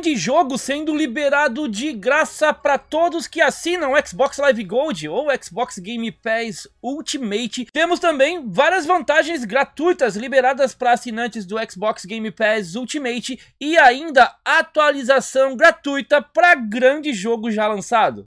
grande jogo sendo liberado de graça para todos que assinam Xbox Live Gold ou Xbox Game Pass Ultimate. Temos também várias vantagens gratuitas liberadas para assinantes do Xbox Game Pass Ultimate e ainda atualização gratuita para grande jogo já lançado.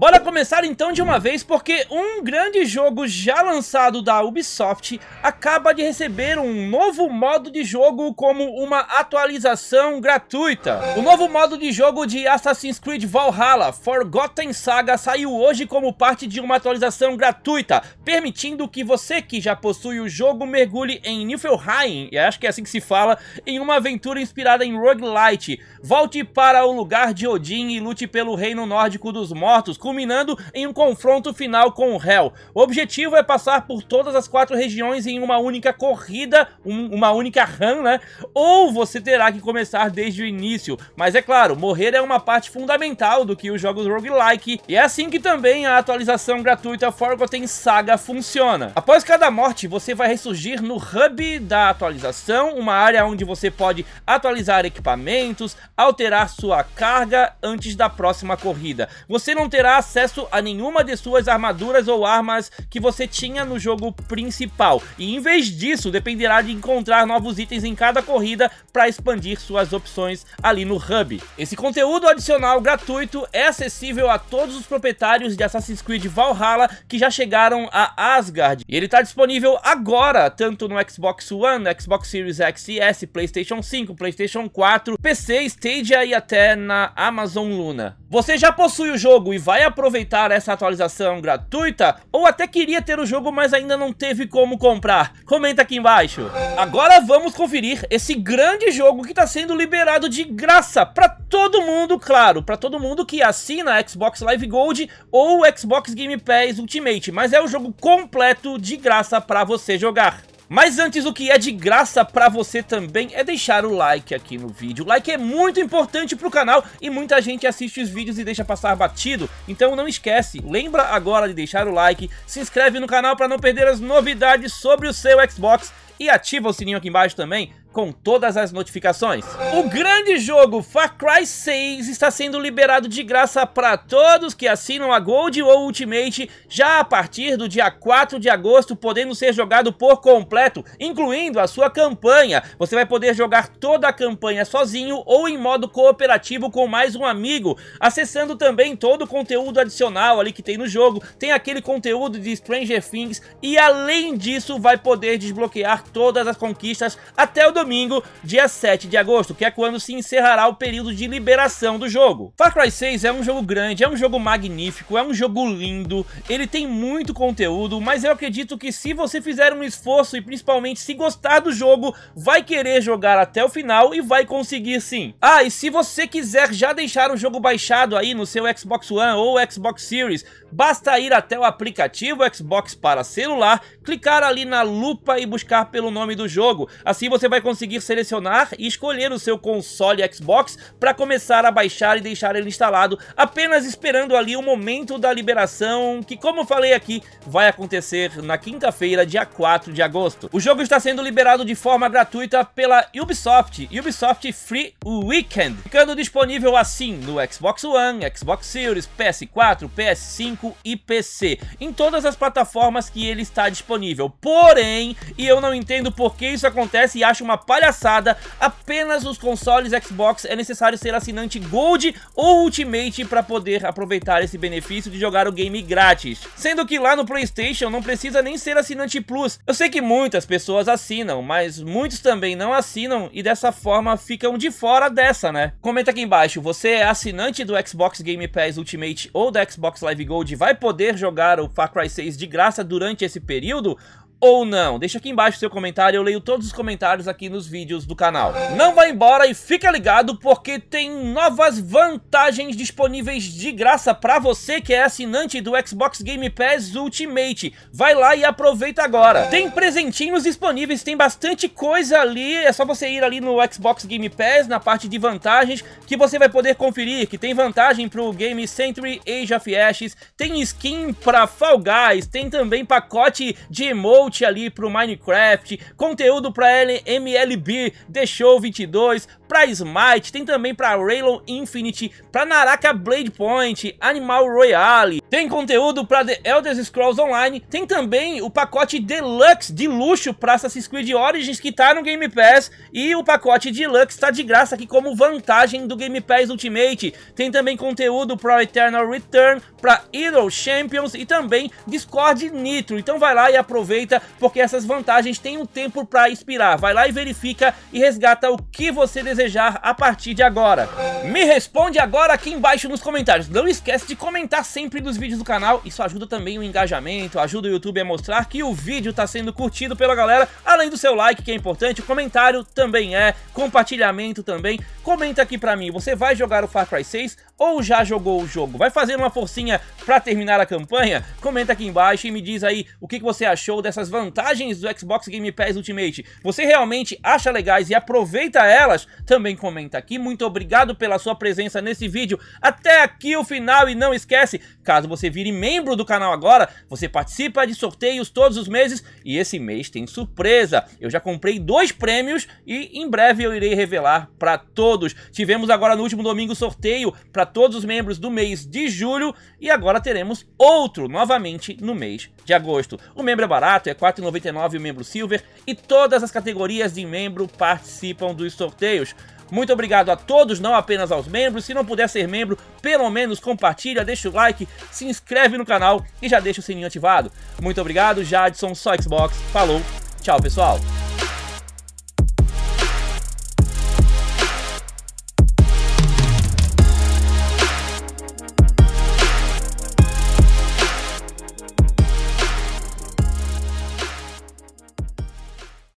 Bora começar então de uma vez porque um grande jogo já lançado da Ubisoft acaba de receber um novo modo de jogo como uma atualização gratuita. O novo modo de jogo de Assassin's Creed Valhalla Forgotten Saga saiu hoje como parte de uma atualização gratuita, permitindo que você que já possui o jogo mergulhe em Niflheim, e acho que é assim que se fala, em uma aventura inspirada em roguelite. Volte para o lugar de Odin e lute pelo reino nórdico dos mortos, culminando em um confronto final com o Hell. O objetivo é passar por todas as quatro regiões em uma única corrida, um, uma única run, né? Ou você terá que começar desde o início. Mas é claro, morrer é uma parte fundamental do que os jogos roguelike, e é assim que também a atualização gratuita Forgotten Saga funciona. Após cada morte, você vai ressurgir no hub da atualização, uma área onde você pode atualizar equipamentos, alterar sua carga antes da próxima corrida. Você não terá acesso a nenhuma de suas armaduras ou armas que você tinha no jogo principal. E em vez disso, dependerá de encontrar novos itens em cada corrida para expandir suas opções ali no hub. Esse conteúdo adicional gratuito é acessível a todos os proprietários de Assassin's Creed Valhalla que já chegaram a Asgard. E ele está disponível agora, tanto no Xbox One, Xbox Series X e S, Playstation 5, Playstation 4, PC, Stadia e até na Amazon Luna. Você já possui o jogo e vai aproveitar essa atualização gratuita ou até queria ter o jogo, mas ainda não teve como comprar? Comenta aqui embaixo. Agora vamos conferir esse grande jogo que está sendo liberado de graça para todo mundo, claro, para todo mundo que assina a Xbox Live Gold ou Xbox Game Pass Ultimate, mas é o jogo completo de graça para você jogar. Mas antes, o que é de graça pra você também é deixar o like aqui no vídeo. O like é muito importante pro canal e muita gente assiste os vídeos e deixa passar batido. Então não esquece, lembra agora de deixar o like, se inscreve no canal pra não perder as novidades sobre o seu Xbox e ativa o sininho aqui embaixo também com todas as notificações. O grande jogo Far Cry 6 está sendo liberado de graça para todos que assinam a Gold ou Ultimate já a partir do dia 4 de agosto, podendo ser jogado por completo, incluindo a sua campanha. Você vai poder jogar toda a campanha sozinho ou em modo cooperativo com mais um amigo, acessando também todo o conteúdo adicional ali que tem no jogo, tem aquele conteúdo de Stranger Things e além disso vai poder desbloquear todas as conquistas até o domingo, dia 7 de agosto, que é quando se encerrará o período de liberação do jogo. Far Cry 6 é um jogo grande, é um jogo magnífico, é um jogo lindo, ele tem muito conteúdo, mas eu acredito que se você fizer um esforço e principalmente se gostar do jogo, vai querer jogar até o final e vai conseguir sim. Ah, e se você quiser já deixar o jogo baixado aí no seu Xbox One ou Xbox Series, basta ir até o aplicativo Xbox para celular clicar ali na lupa e buscar pelo nome do jogo. Assim você vai conseguir selecionar e escolher o seu console Xbox para começar a baixar e deixar ele instalado, apenas esperando ali o momento da liberação, que como falei aqui, vai acontecer na quinta-feira, dia 4 de agosto. O jogo está sendo liberado de forma gratuita pela Ubisoft, Ubisoft Free Weekend, ficando disponível assim no Xbox One, Xbox Series, PS4, PS5 e PC, em todas as plataformas que ele está disponível disponível. Porém, e eu não entendo por que isso acontece e acho uma palhaçada, apenas os consoles Xbox é necessário ser assinante Gold ou Ultimate para poder aproveitar esse benefício de jogar o game grátis. Sendo que lá no PlayStation não precisa nem ser assinante Plus. Eu sei que muitas pessoas assinam, mas muitos também não assinam e dessa forma ficam de fora dessa, né? Comenta aqui embaixo, você é assinante do Xbox Game Pass Ultimate ou da Xbox Live Gold vai poder jogar o Far Cry 6 de graça durante esse período? período ou não? Deixa aqui embaixo seu comentário, eu leio todos os comentários aqui nos vídeos do canal. Não vá embora e fica ligado porque tem novas vantagens disponíveis de graça para você que é assinante do Xbox Game Pass Ultimate. Vai lá e aproveita agora. Tem presentinhos disponíveis, tem bastante coisa ali, é só você ir ali no Xbox Game Pass, na parte de vantagens, que você vai poder conferir que tem vantagem pro Game Century Age of Ashes, tem skin pra Fall Guys, tem também pacote de emote coach ali pro Minecraft, conteúdo pra MLB, The Show 22, pra Smite, tem também pra Raylon Infinity, pra Naraka Blade Point, Animal Royale, tem conteúdo para The Elder Scrolls Online, tem também o pacote Deluxe de luxo para Assassin's Creed Origins que tá no Game Pass e o pacote Deluxe está de graça aqui como vantagem do Game Pass Ultimate. Tem também conteúdo para Eternal Return, para Hero Champions e também Discord Nitro. Então vai lá e aproveita porque essas vantagens têm um tempo para expirar. Vai lá e verifica e resgata o que você desejar a partir de agora. Me responde agora aqui embaixo nos comentários. Não esquece de comentar sempre dos vídeos do canal, isso ajuda também o engajamento, ajuda o YouTube a mostrar que o vídeo está sendo curtido pela galera, além do seu like, que é importante, comentário também é, compartilhamento também. Comenta aqui pra mim, você vai jogar o Far Cry 6 ou já jogou o jogo? Vai fazer uma forcinha para terminar a campanha? Comenta aqui embaixo e me diz aí o que você achou dessas vantagens do Xbox Game Pass Ultimate. Você realmente acha legais e aproveita elas? Também comenta aqui. Muito obrigado pela sua presença nesse vídeo. Até aqui o final e não esquece, caso você vire membro do canal agora, você participa de sorteios todos os meses e esse mês tem surpresa. Eu já comprei dois prêmios e em breve eu irei revelar para todos. Tivemos agora no último domingo sorteio para todos os membros do mês de julho e agora teremos outro novamente no mês de agosto. O membro é barato, é R$ 4,99 o membro Silver e todas as categorias de membro participam dos sorteios. Muito obrigado a todos, não apenas aos membros. Se não puder ser membro, pelo menos compartilha, deixa o like, se inscreve no canal e já deixa o sininho ativado. Muito obrigado, Jadson, só Xbox. Falou, tchau pessoal.